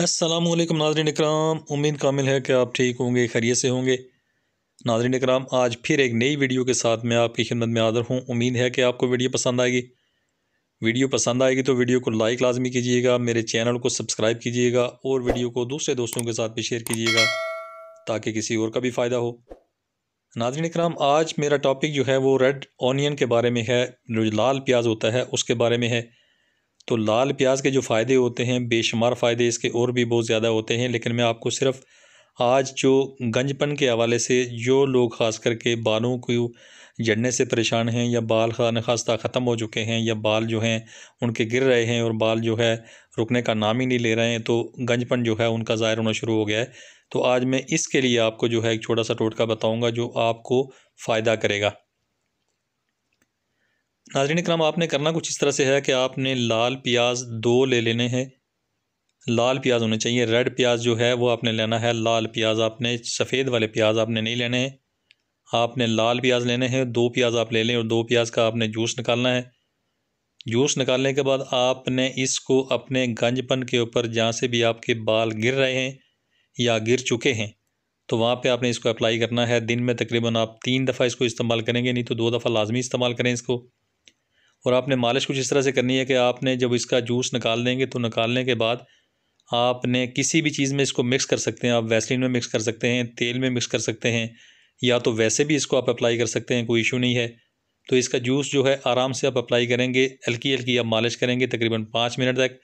असलम नाजरन इकराम उम्मीद कामिल है कि आप ठीक होंगे खैरियत से होंगे नाजरन इकराम आज फिर एक नई वीडियो के साथ मैं आपकी खिदमत में हाज़िर हूँ उम्मीद है कि आपको वीडियो पसंद आएगी वीडियो पसंद आएगी तो वीडियो को लाइक लाजमी कीजिएगा मेरे चैनल को सब्सक्राइब कीजिएगा और वीडियो को दूसरे दोस्तों के साथ भी शेयर कीजिएगा ताकि किसी और का भी फ़ायदा हो नाजरन इकराम आज मेरा टॉपिक जो है वो रेड ऑनियन के बारे में है जो लाल प्याज होता है उसके बारे में है तो लाल प्याज के जो फ़ायदे होते हैं बेशुमार फ़ायदे इसके और भी बहुत ज़्यादा होते हैं लेकिन मैं आपको सिर्फ आज जो गंजपन के हवाले से जो लोग ख़ास करके बालों को जड़ने से परेशान हैं या बाल खान खास्ता ख़त्म हो चुके हैं या बाल जो हैं उनके गिर रहे हैं और बाल जो है रुकने का नाम ही नहीं ले रहे हैं तो गंजपन जो है उनका ज़ाहिर होना शुरू हो गया है तो आज मैं इसके लिए आपको जो है एक छोटा सा टोटका बताऊँगा जो आपको फ़ायदा करेगा नाजरीन कराम आपने करना कुछ इस तरह से है कि आपने लाल प्याज दो ले लेने हैं लाल प्याज होने चाहिए रेड प्याज जो है वो आपने लेना है लाल प्याज आपने सफ़ेद वाले प्याज आपने नहीं लेने हैं आपने लाल प्याज लेने हैं दो प्याज आप ले लें और दो प्याज का आपने जूस निकालना है जूस निकालने के बाद आपने इसको अपने गंजपन के ऊपर जहाँ से भी आपके बाल गिर रहे हैं या गिर चुके हैं तो वहाँ पे आपने इसको अप्लाई करना है दिन में तकरीबन आप तीन दफ़ा इसको इस्तेमाल करेंगे नहीं तो दो दफ़ा लाजमी इस्तेमाल करें इसको और आपने मालिश कुछ इस तरह से करनी है कि आपने जब इसका जूस निकाल देंगे तो निकालने के बाद आपने किसी भी चीज़ में इसको मिक्स कर सकते हैं आप वैसलिन में मिक्स कर सकते हैं तेल में मिक्स कर सकते हैं या तो वैसे भी इसको आप अप्लाई कर सकते हैं कोई इशू नहीं है तो इसका जूस जो है आराम से आप अप्लाई करेंगे हल्की हल्की आप मालिश करेंगे तकरीबन पाँच मिनट तक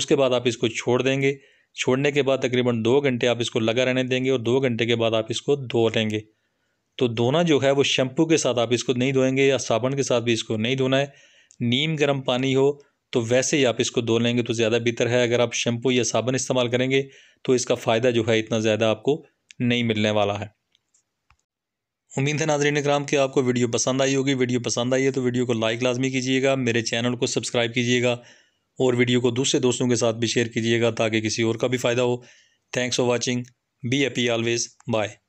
उसके बाद आप इसको छोड़ देंगे छोड़ने के बाद तकरीबन दो घंटे आप इसको लगा रहने देंगे और दो घंटे के बाद आप इसको धो लेंगे तो धोना जो है वो शैम्पू के साथ आप इसको नहीं धोएंगे या साबुन के साथ भी इसको नहीं धोना है नीम गर्म पानी हो तो वैसे ही आप इसको धो लेंगे तो ज़्यादा बेहतर है अगर आप शैम्पू या साबन इस्तेमाल करेंगे तो इसका फ़ायदा जो है इतना ज़्यादा आपको नहीं मिलने वाला है उम्मीद है नाजरीन कराम कि आपको वीडियो पसंद आई होगी वीडियो पसंद आई है तो वीडियो को लाइक लाजमी कीजिएगा मेरे चैनल को सब्सक्राइब कीजिएगा और वीडियो को दूसरे दोस्तों के साथ भी शेयर कीजिएगा ताकि किसी और का भी फ़ायदा हो thanks for watching be happy always bye